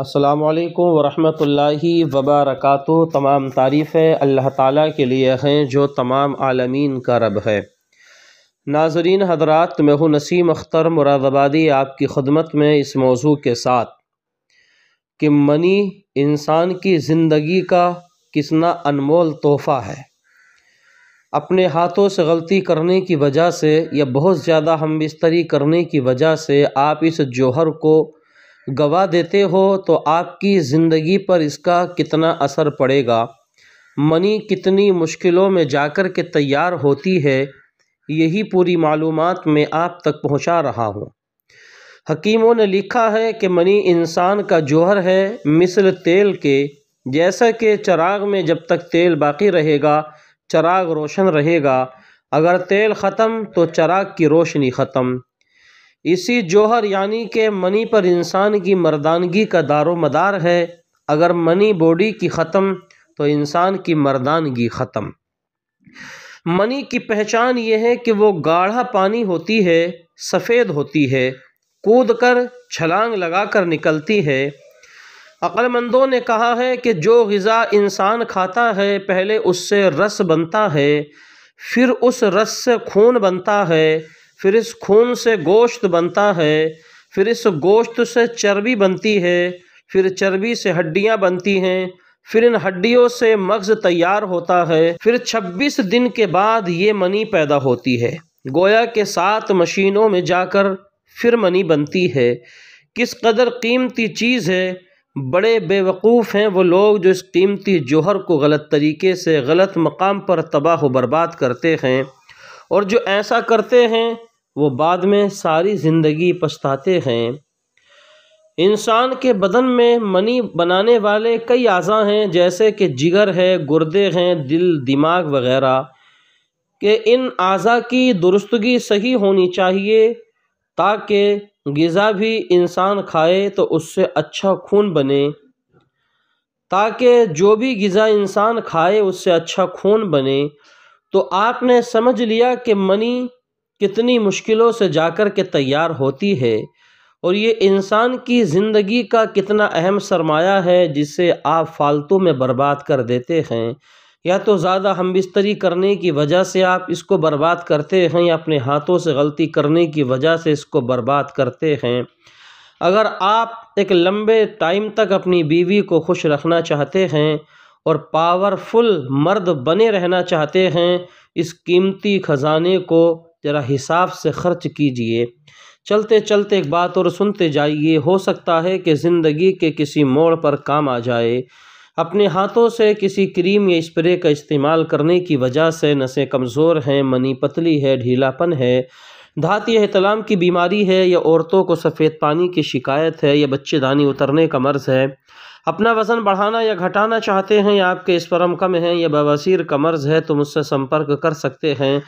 असलकम वरहमल वबरक तमाम तारीफ़ें अल्लाह ताला के लिए हैं जो तमाम आलमीन का रब है नाजरीन हजरात मैं हूँ नसीम अख्तर मुरादाबादी आपकी खदमत में इस मौजू के साथ कि मनी इंसान की ज़िंदगी का कितना अनमोल तोहफ़ा है अपने हाथों से गलती करने की वजह से या बहुत ज़्यादा हम बिस्तरी करने की वजह से आप इस जौहर को गवा देते हो तो आपकी ज़िंदगी पर इसका कितना असर पड़ेगा मनी कितनी मुश्किलों में जाकर के तैयार होती है यही पूरी मालूम मैं आप तक पहुंचा रहा हूं। हकीमों ने लिखा है कि मनी इंसान का जोहर है मिसल तेल के जैसा कि चराग में जब तक तेल बाकी रहेगा चराग रोशन रहेगा अगर तेल ख़त्म तो चराग की रोशनी ख़त्म इसी जौहर यानी के मनी पर इंसान की मर्दानगी का दारो मदार है अगर मनी बॉडी की ख़त्म तो इंसान की मर्दानगी ख़त्म मनी की पहचान ये है कि वो गाढ़ा पानी होती है सफ़ेद होती है कूद कर छलांग लगा कर निकलती है अक्लमंदों ने कहा है कि जो गज़ा इंसान खाता है पहले उससे रस बनता है फिर उस रस से खून बनता है फिर इस खून से गोश्त बनता है फिर इस गोश्त से चर्बी बनती है फिर चर्बी से हड्डियाँ बनती हैं फिर इन हड्डियों से मग्ज़ तैयार होता है फिर 26 दिन के बाद ये मनी पैदा होती है गोया के सात मशीनों में जाकर फिर मनी बनती है किस कदर कीमती चीज़ है बड़े बेवकूफ़ हैं वो लोग जो इस कीमती जोहर को गलत तरीके से गलत मकाम पर तबाह व बर्बाद करते हैं और जो ऐसा करते हैं वो बाद में सारी ज़िंदगी पछताते हैं इंसान के बदन में मनी बनाने वाले कई अज़ा हैं जैसे कि जिगर है गुर्दे हैं दिल दिमाग वगैरह कि इन अज़ा की दुरुस्तगी सही होनी चाहिए ताकि गज़ा भी इंसान खाए तो उससे अच्छा खून बने ताकि जो भी गज़ा इंसान खाए उससे अच्छा खून बने तो आपने समझ लिया कि मनी कितनी मुश्किलों से जाकर के तैयार होती है और ये इंसान की ज़िंदगी का कितना अहम सरमाया है जिसे आप फालतू में बर्बाद कर देते हैं या तो ज़्यादा हम बिस्तरी करने की वजह से आप इसको बर्बाद करते हैं या अपने हाथों से गलती करने की वजह से इसको बर्बाद करते हैं अगर आप एक लंबे टाइम तक अपनी बीवी को खुश रखना चाहते हैं और पावरफुल मर्द बने रहना चाहते हैं इस कीमती ख़जाने को ज़रा हिसाब से खर्च कीजिए चलते चलते एक बात और सुनते जाइए हो सकता है कि ज़िंदगी के किसी मोड़ पर काम आ जाए अपने हाथों से किसी क्रीम या स्प्रे का इस्तेमाल करने की वजह से नसें कमज़ोर हैं मनी पतली है ढीलापन है या अहतलाम की बीमारी है या औरतों को सफ़ेद पानी की शिकायत है या बच्चेदानी उतरने का मर्ज़ है अपना वज़न बढ़ाना या घटाना चाहते हैं या आपके परम कम हैं या बवासीर का मर्ज़ है तो मुझसे संपर्क कर सकते हैं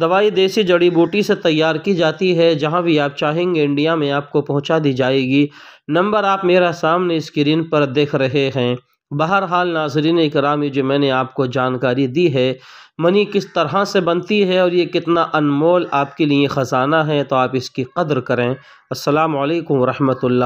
दवाई देसी जड़ी बूटी से तैयार की जाती है जहां भी आप चाहेंगे इंडिया में आपको पहुंचा दी जाएगी नंबर आप मेरा सामने स्क्रीन पर देख रहे हैं बहरहाल नाजरीन करामी जो मैंने आपको जानकारी दी है मनी किस तरह से बनती है और ये कितना अनमोल आपके लिए ख़जाना है तो आप इसकी कदर करें असलकम वरहमल